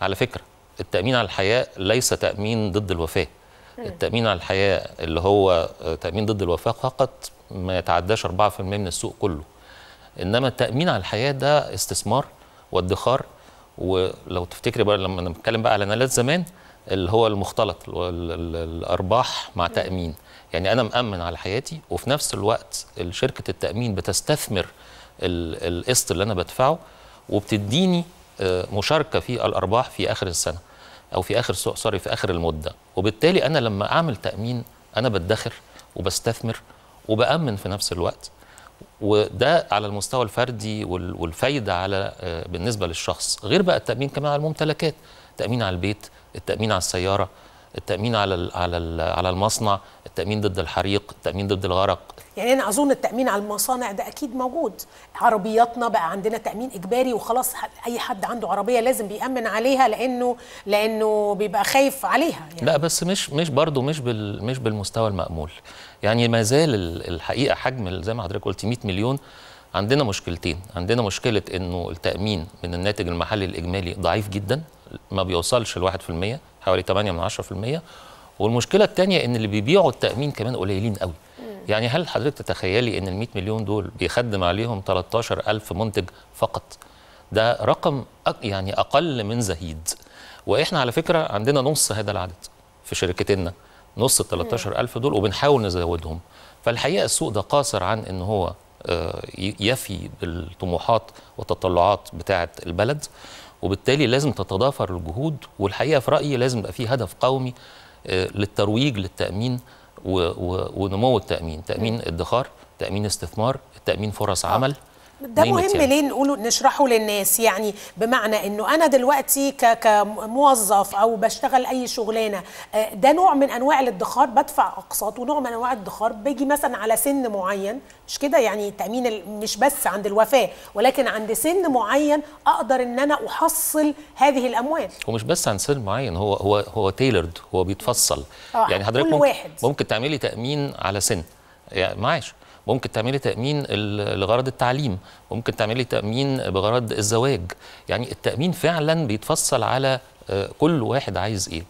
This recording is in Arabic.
على فكرة التأمين على الحياة ليس تأمين ضد الوفاة التأمين على الحياة اللي هو آه، تأمين ضد الوفاة فقط ما يتعداش 4% من السوق كله إنما التأمين على الحياة ده استثمار وادخار ولو تفتكري بقى لما نتكلم بقى على نالات زمان اللي هو المختلط الارباح مع تامين يعني انا مامن على حياتي وفي نفس الوقت شركه التامين بتستثمر القسط اللي انا بدفعه وبتديني مشاركه في الارباح في اخر السنه او في اخر سوري في اخر المده وبالتالي انا لما اعمل تامين انا بدخر وبستثمر وبامن في نفس الوقت وده على المستوى الفردي والفايده على آه، بالنسبه للشخص غير بقى التامين كمان على الممتلكات التامين على البيت التامين على السياره التامين على الـ على الـ على المصنع التامين ضد الحريق التامين ضد الغرق يعني انا اظن التامين على المصانع ده اكيد موجود عربياتنا بقى عندنا تامين اجباري وخلاص اي حد عنده عربيه لازم بيامن عليها لانه لانه بيبقى خايف عليها يعني. لا بس مش مش برضه مش بال مش بالمستوى المامول يعني ما زال الحقيقه حجم زي ما حضرتك قلت 100 مليون عندنا مشكلتين عندنا مشكله انه التامين من الناتج المحلي الاجمالي ضعيف جدا ما بيوصلش ل 1% حوالي 8 من 10% والمشكله الثانيه ان اللي بيبيعوا التامين كمان قليلين قوي يعني هل حضرتك تتخيلي ان ال 100 مليون دول بيخدم عليهم 13000 منتج فقط ده رقم يعني اقل من زهيد واحنا على فكره عندنا نص هذا العدد في شركتنا نص ال 13000 دول وبنحاول نزودهم فالحقيقه السوق ده قاصر عن ان هو آه، يفي بالطموحات والتطلعات بتاعه البلد وبالتالي لازم تتضافر الجهود والحقيقه في رايي لازم يبقى في هدف قومي آه، للترويج للتامين ونمو التامين تامين ادخار تامين استثمار تامين فرص آه. عمل ده مهم يعني. ليه نقوله نشرحه للناس يعني بمعنى انه انا دلوقتي كموظف او بشتغل اي شغلانه آه، ده نوع من انواع الادخار بدفع اقساط ونوع من انواع الادخار بيجي مثلا على سن معين مش كده يعني تامين مش بس عند الوفاه ولكن عند سن معين اقدر ان انا احصل هذه الاموال هو مش بس عند سن معين هو هو هو تيلرد هو بيتفصل آه يعني حضرتك ممكن, ممكن تعملي تامين على سن يعني معاش ممكن تعملي تامين لغرض التعليم ممكن تعملي تامين بغرض الزواج يعني التامين فعلا بيتفصل على آه، كل واحد عايز ايه